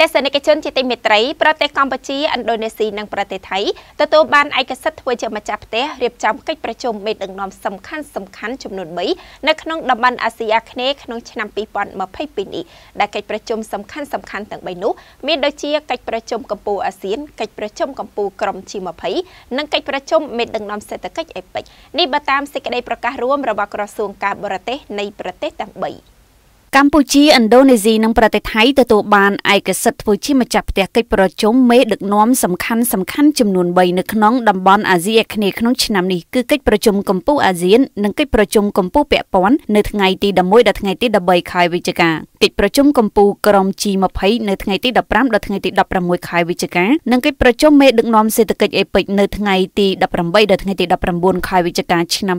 ទេសនិកជនជាទីមេត្រីប្រទេសកម្ពុជាឥណ្ឌូនេស៊ីនិងប្រទេសថៃទទួលបានឯកសិទ្ធិធ្វើជាម្ចាស់ផ្ទះរៀបចំកិច្ចប្រជុំមេដឹកនាំសំខាន់សំខាន់ចំនួន3នៅក្នុងតំបន់អាស៊ីអាគ្នេយ៍ក្នុងឆ្នាំ2022នេះដែលកិច្ចប្រជុំសំខាន់សំខាន់ទាំង3នោះមានដូចជាកិច្ចប្រជុំកម្ពុជាអាស៊ានកិច្ចប្រជុំកម្ពុជាក្រុម G20 និងកិច្ចប្រជុំមេដឹកនាំសេដ្ឋកិច្ចអេប៉ិចនេះបើតាមសេចក្តីប្រកាសរួមរបស់ក្រសួងការបរទេសនៃប្រទេសទាំង3កម្ពុជាឥណ្ឌូនេស៊ីនិងប្រទេសថៃទទួលបានឯកសិទ្ធិធ្វើជាម្ចាស់ផ្ទះកិច្ចប្រជុំមេដឹកនាំសំខាន់សំខាន់ចំនួន3នៅក្នុងតំបន់អាស៊ីអាគ្នេយ៍ក្នុង ឆ្នាំនេះគឺកិច្ចប្រជុំកម្ពុជាអាស៊ាន និងកិច្ចប្រជុំកម្ពុជាពាក់ព័ន្ធនៅថ្ងៃទី11ដល់ថ្ងៃទី13ខែវិច្ឆិកាកិច្ចប្រជុំកម្ពុជាក្រុម G20 នៅថ្ងៃទី15ដល់ថ្ងៃទី16ខែវិច្ឆិកានិងកិច្ចប្រជុំមេដឹកនាំសេដ្ឋកិច្ចអេប៉ិចនៅថ្ងៃទី18ដល់ថ្ងៃទី19ខែវិច្ឆិកាឆ្នាំ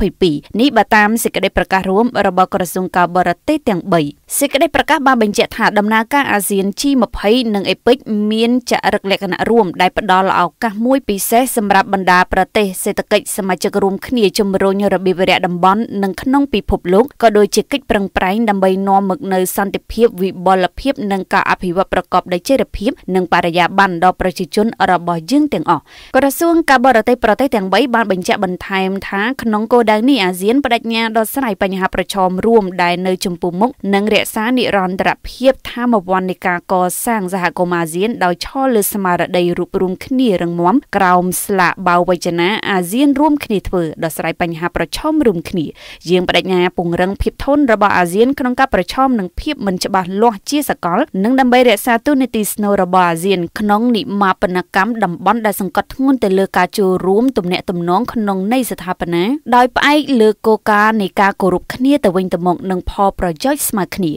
2022នេះបើតាមសេចក្តីប្រកាសរួមរបស់ក្រសួងការបរទេសទាំង3សេចក្តីប្រកាសបានបញ្ជាក់ថាដំណើរការអាស៊ាន G20 និង APEC មានចរិតលក្ខណៈរួមដែលផ្ដល់ឱកាសមួយពិសេសសម្រាប់បណ្ដាប្រទេសសេដ្ឋកិច្ចសមាជិករួមគ្នាជំរុញរបៀបរយៈតំបន់និងក្នុងពិភពលោកក៏ដូចជាកិច្ចប្រឹងប្រែងដើម្បីនាំមកនូវសន្តិភាពវិបលភាព និងការអភិវឌ្ឍប្រកបដោយចីរភាពនិងបរិយាបន្នដល់ប្រជាជនរបស់យើងទាំងអស់ក្រសួងការបរទេសប្រទេសទាំង3បានបញ្ជាក់បន្ថែមថាក្នុងគោលដៅនេះអាស៊ានបដិញ្ញាដោះស្រាយបញ្ហាប្រឈមរួមដែលនៅចំពោះមុខនិងរក្សានិរន្តរភាពធម៌វន្តនៃការកសាងសហគមន៍អាស៊ានដោយឈរលើស្មារតីរួបរวมគ្នារឹងមាំក្រោមស្លាកបៅវចនាអាស៊ានរួម គ្នាធ្វើដោះស្រាយបញ្ហាប្រឈមរួមគ្នាយាងបដិញ្ញាពង្រឹងភាពធន់របស់អាស៊ានក្នុងការប្រឈមនឹងភាពមិនច្បាស់លាស់ជាសកល និងដើម្បីរក្សាទូនីតិស្នូលរបស់អាស៊ានក្នុងនិមាបនកម្មតំបន់ដែលសង្កត់ធ្ងន់ទៅលើការចូលរួមទំនាក់ទំនងក្នុងន័យស្ថាបនាដោយផ្អែកលើគោលការណ៍នៃការគោរពគ្នាទៅវិញទៅមកនិងផលប្រប្រយោជន៍ស្មើគ្នា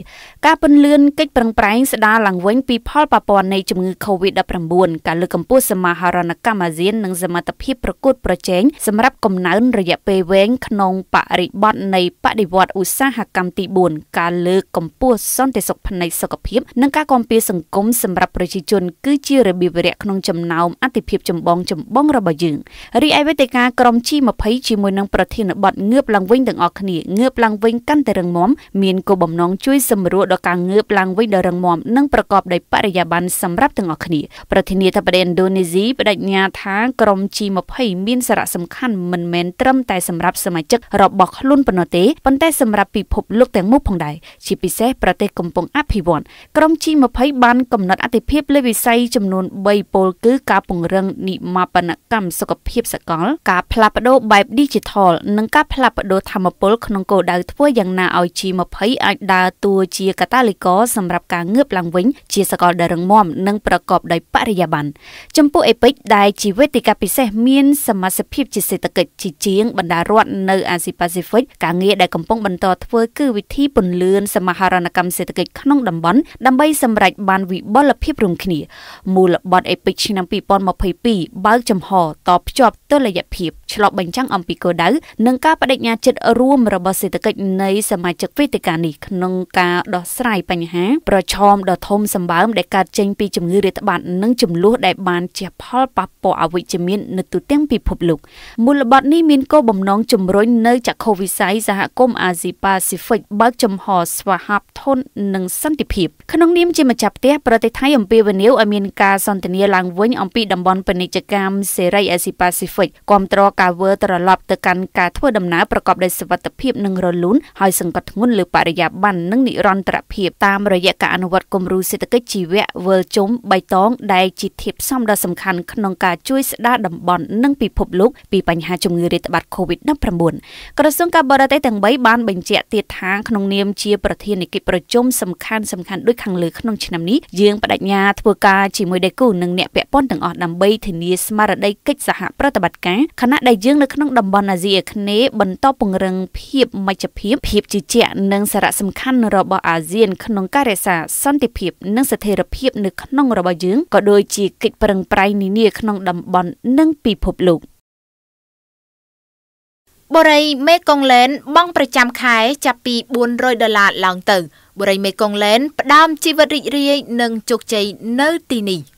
ការពន្លឿនកិច្ចប្រឹងប្រែងស្ដារឡើងវិញពីផលប៉ះពាល់នៃជំងឺ Covid-19 ការលើកកម្ពស់សមាហរណកម្មអាស៊ាននិងសមត្ថភាពប្រកួតប្រជែងសម្រាប់កំណើនរយៈពេលវែងក្នុងបរិបទនៃបដិវត្តឧស្សាហកម្មទី4ការលើកកម្ពស់សន្តិសុខផ្នែកសុខភាពនិងការគាំពារសង្គមសម្រាប់ប្រជាជនគឺជារបៀបរយៈក្នុងចំណោមអតិភិបចម្បងចម្បងរបស់យើងរីឯវេទិកាក្រុម G20 ជាមួយនឹងប្រធានបទងើបឡើងវិញទាំងអស់គ្នាងើបឡើងវិញកាន់តែរឹងមាំមានគោលបំណងជួយសម្រួលដល់ការងើបឡើងវិញដ៏រឹងមាំនិងប្រកបដោយបរិយាបន្នសម្រាប់ទាំងអស់គ្នាប្រធានាធិបតីឥណ្ឌូនេស៊ីបដិញ្ញាថាក្រុម G20 មានសារៈសំខាន់មិនមែនត្រឹមតែសម្រាប់សមាជិករបស់ខ្លួនប៉ុណ្ណោះទេប៉ុន្តែសម្រាប់ពិភពលោកទាំងមូលផងដែរជាពិសេសប្រទេសកំពុងអភិវឌ្ឍក្រុម G20 បានកំណត់អតិភិបលើវិស័យចំនួន3ពលគឺការពង្រឹងនិមាបនកម្មសុខភាពសកលការផ្លាស់ប្ដូរបែប Digital និងការផ្លាស់ប្ដូរធម្មពលក្នុងគោលដៅធ្វើយ៉ាងណាឲ្យ G20 អាចដើរតួជាកតាលីករសម្រាប់ការងើបឡើងវិញ ជាសកលដែលរឹងមាំនិងប្រកបដោយបរិយាបន្នចំពោះអេពិកដែលជាវេទិកាពិសេសមានសមត្ថភាពជាសេដ្ឋកិច្ចជាជាងបណ្ដារដ្ឋនៅអាស៊ីប៉ាស៊ីហ្វិកការងារដែលកំពុងបន្តធ្វើគឺវិធីពន្លឿនសមហរណកម្មសេដ្ឋកិច្ចក្នុងតំបន់ដើម្បីសម្រេចបានវិបុលភាពរួមគ្នាមូលបទអេពិកឆ្នាំ2022បើកចំហតភ្ជាប់ទលយភាពឆ្លុះបញ្ចាំងអំពីគោលដៅនិងការបដិញ្ញាចិត្តរួមរបស់សេដ្ឋកិច្ចនៃសមាជិកវេទិកានេះក្នុងការដោះស្រាយបញ្ហាប្រឈមដ៏ធំសម្បើមដែលកើតចេញពីជំងឺរាតត្បាតនិងចំនួនដែលបានជះផលប៉ះពាល់អវិជ្ជមាននៅទូទាំងពិភពលោកមូលបត្រនេះមានគោលបំណងជំរុញនៅចក្ខុវិស័យសហគមន៍អាស៊ីប៉ាស៊ីហ្វិកបើកចំហស្វាហាប់ធននិងសន្តិភាពក្នុងនាមជាម្ចាស់ផ្ទះប្រទេសថៃអំពាវនាវឲ្យមានការសន្ទនាឡើងវិញអំពីតំបន់ពាណិជ្ជកម្មសេរីអាស៊ីប៉ាស៊ីហ្វិកគ្រប់គ្រងការវើត្រឡប់ទៅកាន់ការធ្វើដំណើរប្រកបដោយសុវត្ថិភាពនិងរលូនហើយសង្កត់ធ្ងន់លើបរិយាប័ន្ននិងនិរន្តរភាពតាមរយៈការអនុវត្តគំរូសេដ្ឋកិច្ចជីវៈវិលជុំបៃតងដែលជាធៀបផ្សំដ៏សំខាន់ក្នុងការជួយស្ដារតំបន់និងពិភពលោកពីបញ្ហាជំងឺរាតត្បាត COVID-19 ក្រសួងការបរទេសទាំង3បានបញ្ជាក់ទៀតថាក្នុងនាមជាប្រធាននៃកិច្ចប្រជុំសំខាន់សំខាន់ដូចខាងលើក្នុងឆ្នាំនេះយើងបដិញ្ញាធ្វើការជាមួយដៃគូនិងអ្នកពាក់ព័ន្ធទាំងអស់ដើម្បីធានាស្មារតីកិច្ចសហប្រតិបត្តិការគណៈដែលយើងនៅក្នុងតំបន់អាស៊ីអាគ្នេយ៍បន្តពង្រឹងភាពមច្ឆភាពភាពជឿជាក់និងសារៈសំខាន់របស់អាស៊ានក្នុងការរក្សាសន្តិភាព និងស្ថិរភាពនៅក្នុងរបស់យើងក៏ដូចជាកិច្ចប្រឹងប្រែងនានាក្នុងតំបន់និងពិភពលោកបុរីមេកុងឡែន បង់ប្រចាំខែចាប់ពី400ដុល្លារឡើងទៅបុរីមេកុងឡែនផ្ដើមជីវិតរីករាយនិងជោគជ័យនៅទីនេះ។